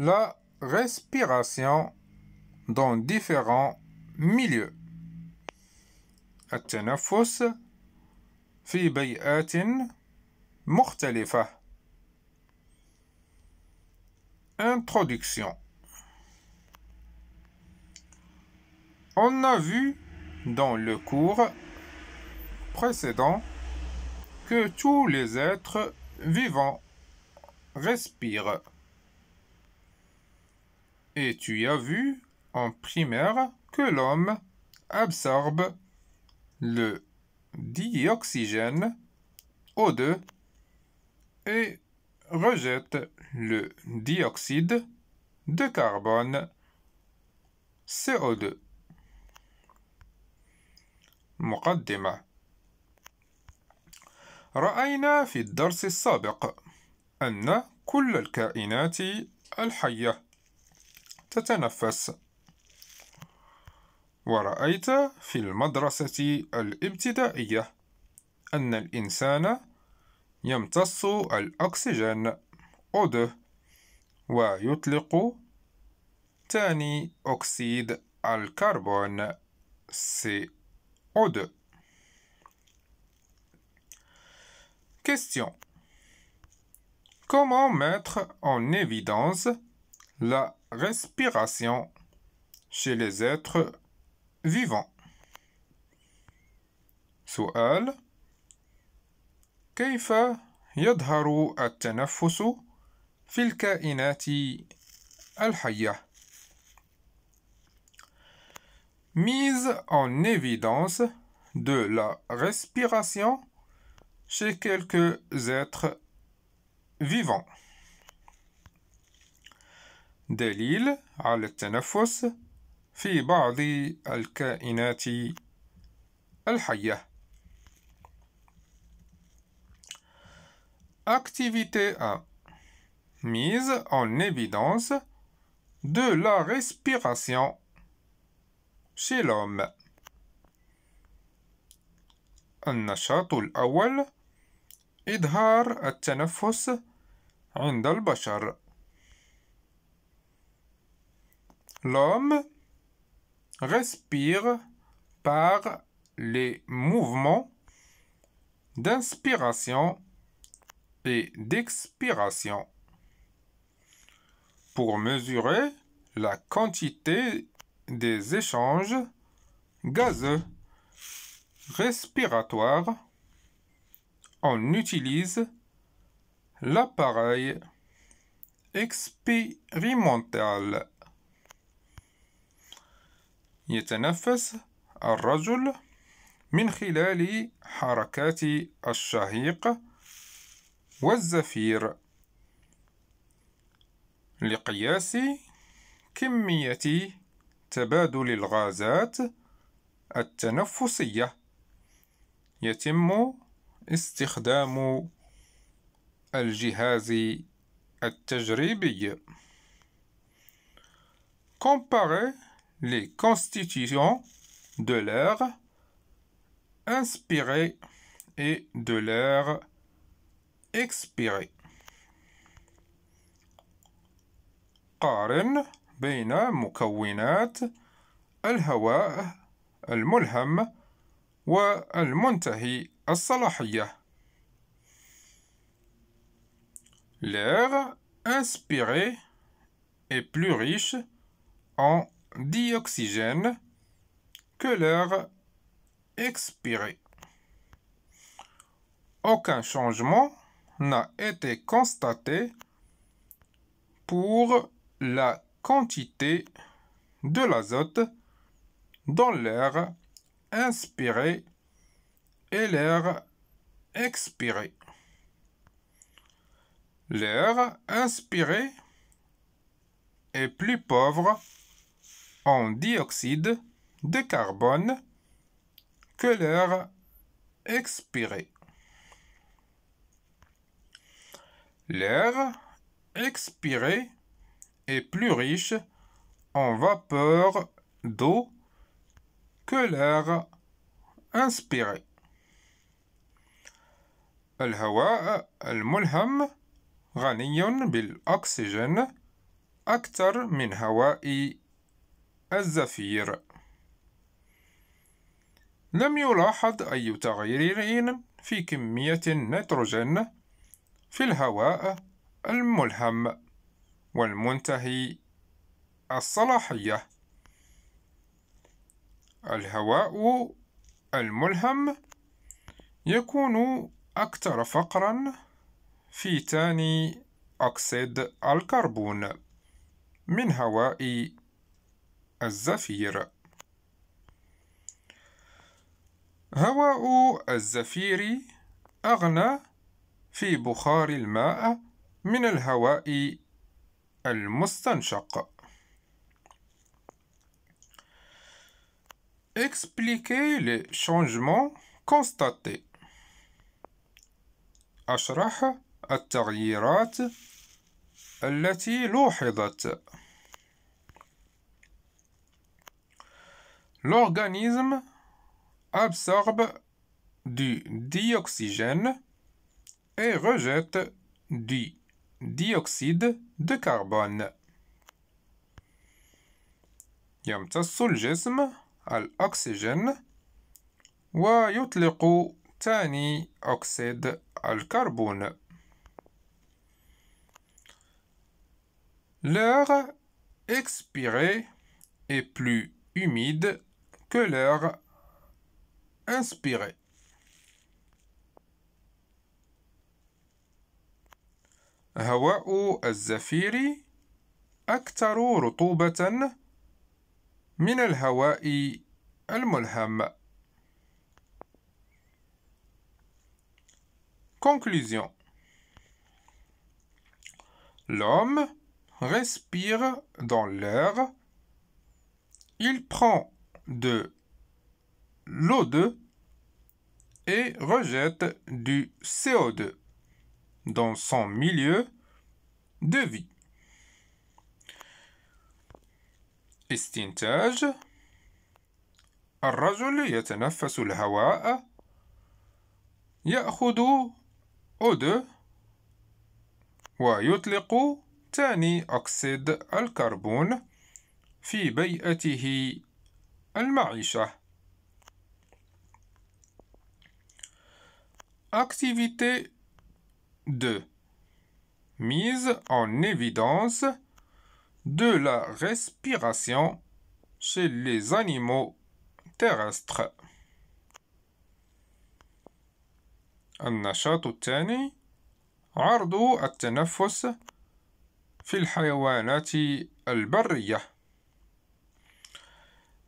la respiration dans différents milieux. التنفس في بيئات مختلفة. Introduction. On a vu dans le cours précédent que tous les êtres vivants respirent. Et tu as vu en primaire que l'homme absorbe le dioxygène O2 et rejette le dioxyde de carbone CO2. مقدمة رأينا في الدرس السابق أن كل الكائنات تتنفس ورأيت في المدرسة الابتدائية أن الإنسان يمتص الأكسجين O2 ويطلق ثاني أكسيد الكربون CO2 Question Comment mettre en évidence la respiration chez les êtres vivants. سؤال كيف يظهر التنفس في الكائنات الحية؟ Mise en évidence de la respiration chez quelques êtres vivants. دليل على التنفس في بعض الكائنات الحية Activité 1 Mise en évidence de la respiration chez l'homme. النشاط الأول إظهار التنفس عند البشر L'homme respire par les mouvements d'inspiration et d'expiration. Pour mesurer la quantité des échanges gazeux respiratoires, on utilise l'appareil expérimental. يتنفس الرجل من خلال حركات الشهيق والزفير لقياس كمية تبادل الغازات التنفسية يتم استخدام الجهاز التجريبي comparer les constitutions de l'air inspiré et de l'air expiré. قارن بين مكونات الهواء الملهم والمنتهي الصلاحية. L'air inspiré est plus riche en dioxygène que l'air expiré. Aucun changement n'a été constaté pour la quantité de l'azote dans l'air inspiré et l'air expiré. L'air inspiré est plus pauvre en dioxyde de carbone que l'air expiré. L'air expiré est plus riche en vapeur d'eau que l'air inspiré. الهواء الملهم غني بالأكسجين أكثر من هواء الزفير لم يلاحظ أي تغيير في كمية النيتروجين في الهواء الملهم والمنتهي الصلاحية الهواء الملهم يكون أكثر فقرا في ثاني أكسيد الكربون من هواء الزفير هواء الزفير أغنى في بخار الماء من الهواء المستنشق Expliquez les changements constatés. أشرح التغييرات التي لوحظت. L'organisme absorbe du dioxygène et rejette du dioxyde de carbone. يمتص الجسم الأكسجين ويطلق ثاني أكسيد L'air expiré est plus humide que inspiré. inspirait. هواء الزفير أكثر رطوبة من al-mulham. الملهم. Conclusion L'homme respire dans l'air, il prend de l'O2 et rejette du CO2 dans son milieu de vie. استنتاج الرجل يتنفس الهواء يأخذ O2 ويطلق ثاني أكسيد الكربون في بيئته المعيشة Activité 2 Mise en évidence de la respiration chez les animaux terrestres. النشاط الثاني عرض التنفس في الحيوانات البريه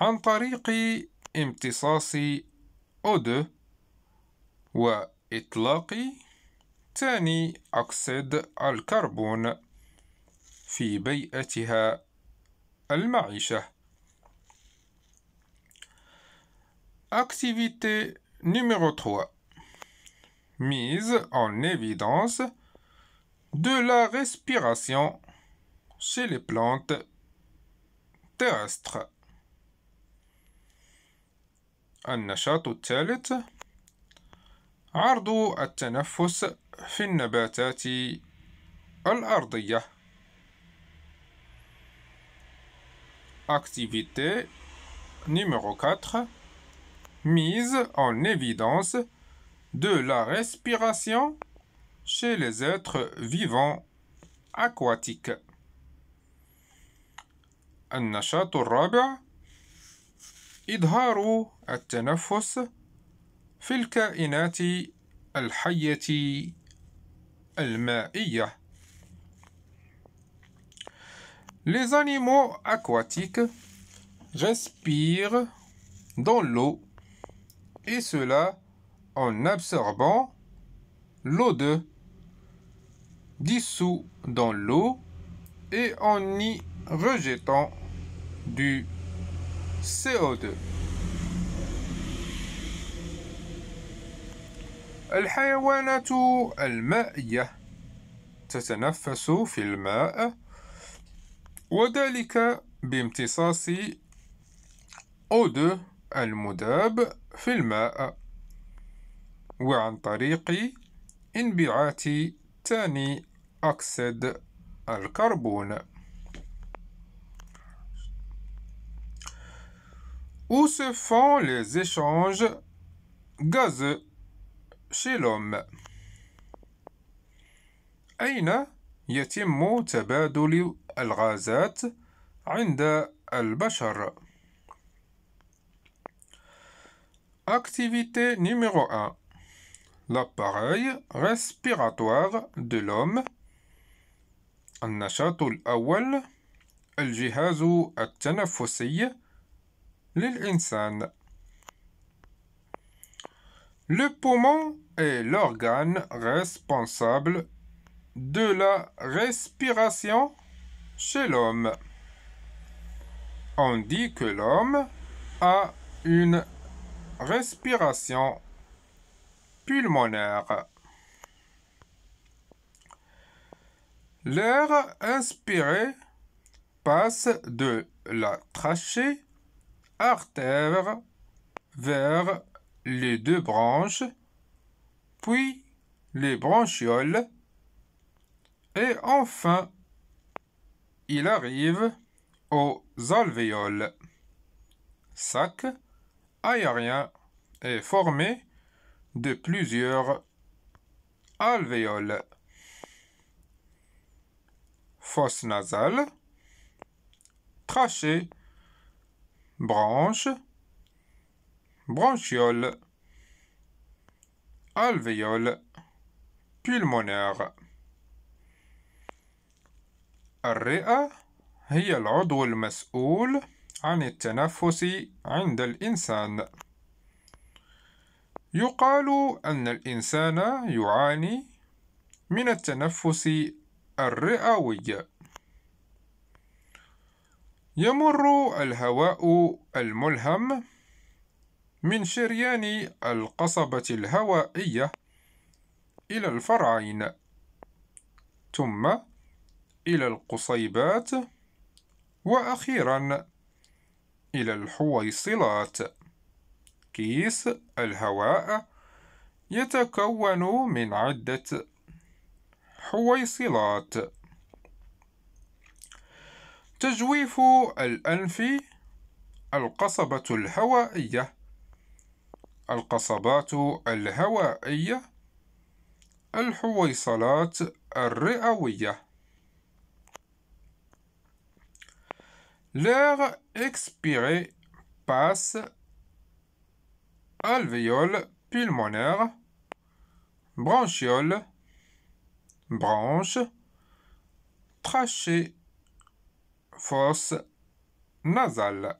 عن طريق wa O2 وإطلاق al carbone الكربون في al المعيشة Activité numéro 3 Mise en évidence de la respiration chez les plantes terrestres. النشاط الثالث عرض التنفس في النباتات الأرضية Activité numéro 4 Mise en évidence de la respiration chez les êtres vivants aquatiques. النشاط الرابع إظهار التنفس في الكائنات الحية المائية. Les animaux aquatiques respirent dans l'eau et cela en absorbant l'eau de dissous dans l'eau et en y rejetant du CO2 الحيوانات المائية تتنفس في الماء وذلك بامتصاص O2 المذاب في الماء وعن طريق انبعاث ثاني أكسيد الكربون où se font les échanges gazeux chez l'homme. أين يتم تبادل الغازات عند البشر؟ Activité numéro 1. L'appareil respiratoire de l'homme. النشاط الأول الجهاز التنفسي للإنسان Le poumon est l'organe responsable de la respiration chez l'homme. On dit que l'homme a une respiration pulmonaire. L'air inspiré passe de la trachée artère vers les deux branches, puis les branchioles, et enfin, il arrive aux alvéoles. Sac aérien est formé de plusieurs alvéoles. Fosse nasale, trachée, branche, bronchiole, alvéole, pulmonaire. الرئة هي العضو المسؤول عن التنفس عند الإنسان. يقال أن الإنسان يعاني من التنفس الرئوي. يمر الهواء الملهم من شريان القصبة الهوائية إلى الفرعين ثم إلى القصيبات وأخيرا إلى الحويصلات كيس الهواء يتكون من عدة حويصلات تجويف الأنف القصبة الهوائية القصبات الهوائية الحويصلات الرئوية L'air expiré passe alvéole pulmonaire, branchiole, branche, trachée فوس نزل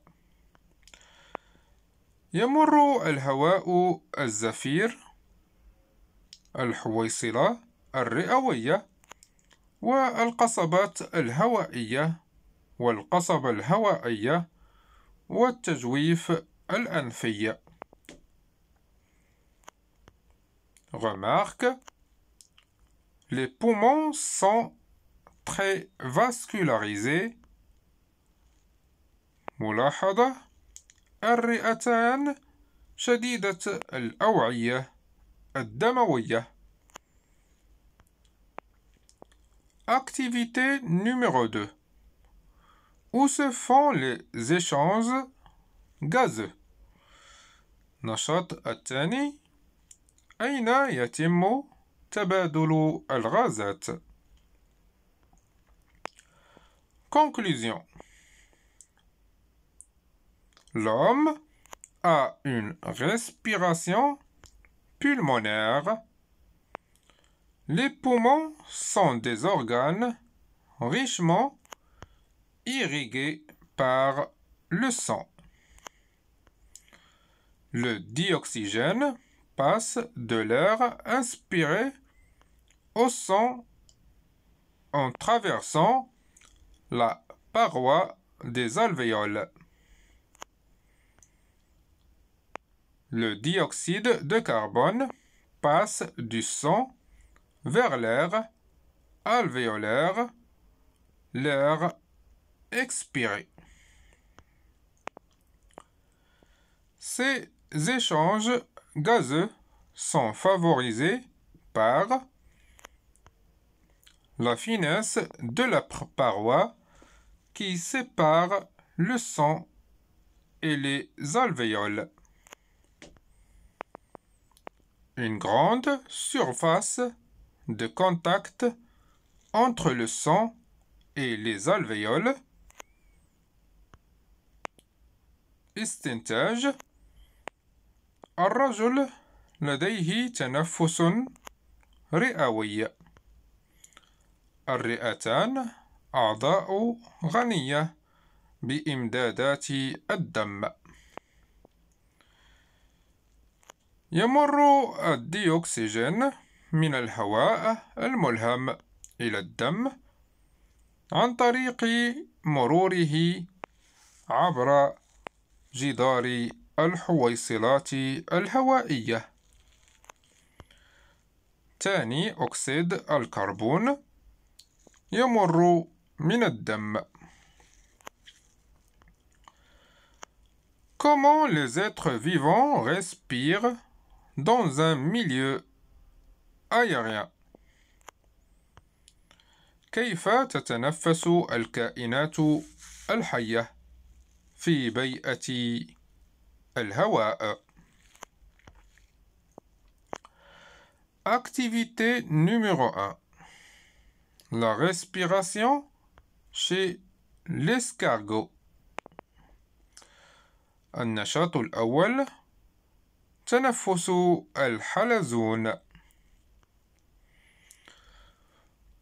يمر الهواء الزفير الحويصلة الرئوية والقصبات الهوائية والقصبة الهوائية والتجويف الأنفي Remarque, les poumons sont très vascularisés ملاحظة الرئتان شديدة الأوعية الدموية Activité numéro 2 Où se font les échanges gazeux نشاط الثاني أين يتم تبادل الغازات Conclusion L'homme a une respiration pulmonaire. Les poumons sont des organes richement irrigués par le sang. Le dioxygène passe de l'air inspiré au sang en traversant la paroi des alvéoles. le dioxyde de carbone passe du sang vers l'air alvéolaire, l'air expiré. Ces échanges gazeux sont favorisés par la finesse de la paroi qui sépare le sang et les alvéoles une grande surface de contact entre le sang et les alvéoles. استنتاج الرجل لديه تنفس رئوي الرئتان أعضاء غنية يمر الديوكسجين من الهواء الملهم إلى الدم عن طريق مروره عبر جدار الحويصلات الهوائية ثاني أكسيد الكربون يمر من الدم Comment les êtres vivants respirent dans un milieu aérien. كيف تتنفس الكائنات الحية في بيئة الهواء؟ Activité numéro 1. La respiration chez l'escargot. النشاط الأول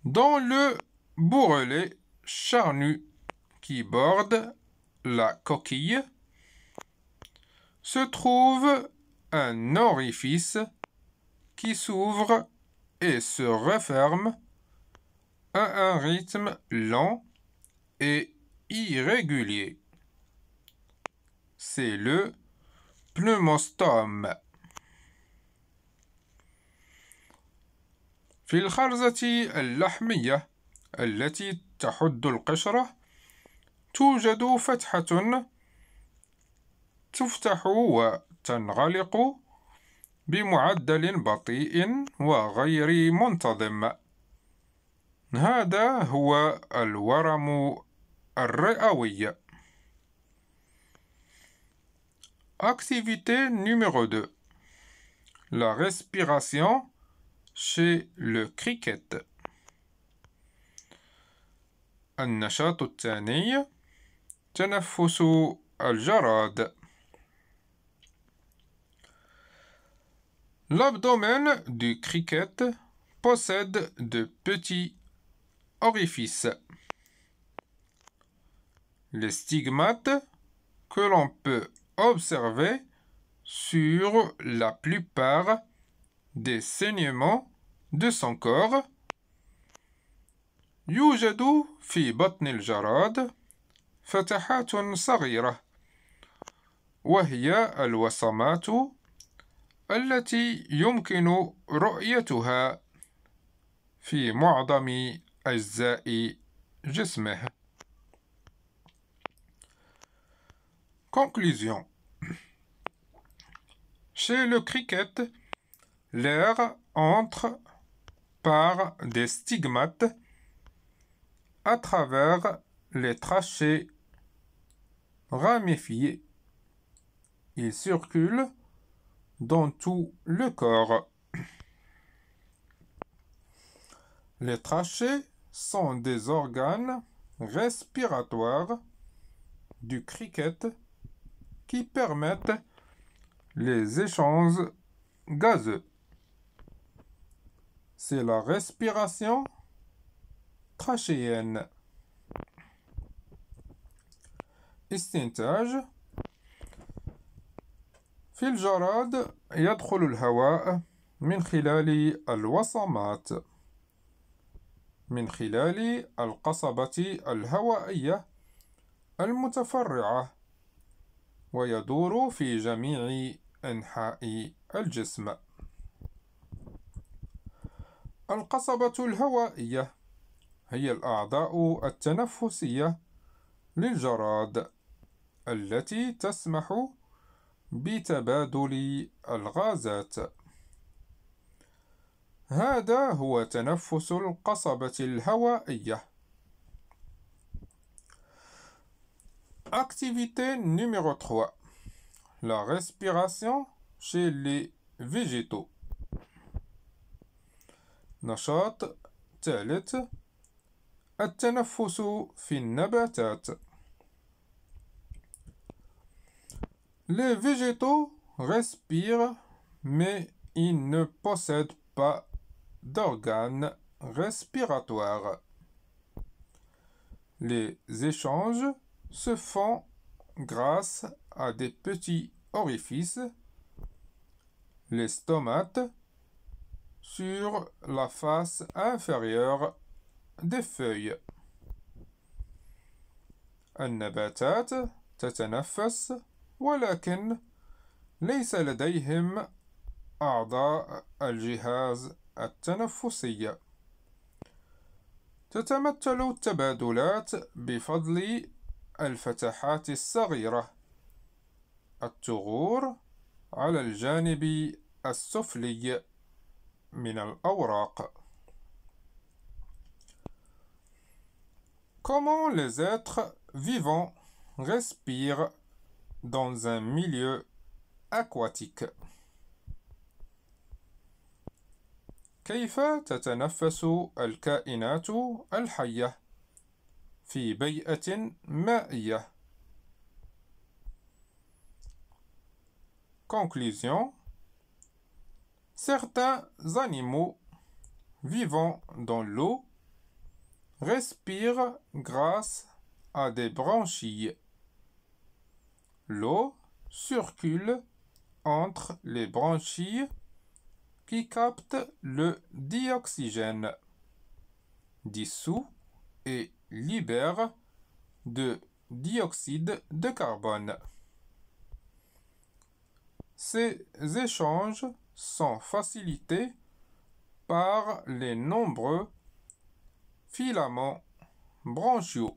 dans le bourrelet charnu qui borde la coquille se trouve un orifice qui s'ouvre et se referme à un rythme lent et irrégulier. C'est le بلوموستوم في الخرزة اللحمية التي تحد القشرة توجد فتحة تفتح وتنغلق بمعدل بطيء وغير منتظم هذا هو الورم الرئوي Activité numéro 2. La respiration chez le cricket. النشاط الثاني تنفس الجراد L'abdomen du cricket possède de petits orifices. Les stigmates que l'on peut Observé sur la plupart des saignements de son corps. يوجد في بطن الجراد فتحات صغيرة وهي الوصمات التي يمكن رؤيتها في معظم أجزاء جسمه Conclusion. Chez le cricket, l'air entre par des stigmates à travers les trachées ramifiées. Il circule dans tout le corps. Les trachées sont des organes respiratoires du cricket qui permettent les échanges gazeux. C'est la respiration trachéenne. استنتاج في الجراد يدخل الهواء من خلال الوصمات من خلال القصبة الهوائية المتفرعة ويدور في جميع أنحاء الجسم القصبة الهوائية هي الأعضاء التنفسية للجراد التي تسمح بتبادل الغازات هذا هو تنفس القصبة الهوائية Activité numéro 3. La respiration chez les végétaux. Les végétaux respirent mais ils ne possèdent pas d'organes respiratoires. Les échanges se font grâce à des petits orifices, les stomates, sur la face inférieure des feuilles. النباتات تتنفس ولكن ليس لديهم أعضاء الجهاز التنفسي. تتمثل التبادلات بفضل الفتحات الصغيرة الثغور على الجانب السفلي من الأوراق Comment les êtres vivants respirent dans un milieu aquatique كيف تتنفس الكائنات الحيه Conclusion. Certains animaux vivant dans l'eau respirent grâce à des branchies. L'eau circule entre les branchies qui captent le dioxygène dissous et libère de dioxyde de carbone. Ces échanges sont facilités par les nombreux filaments branchiaux.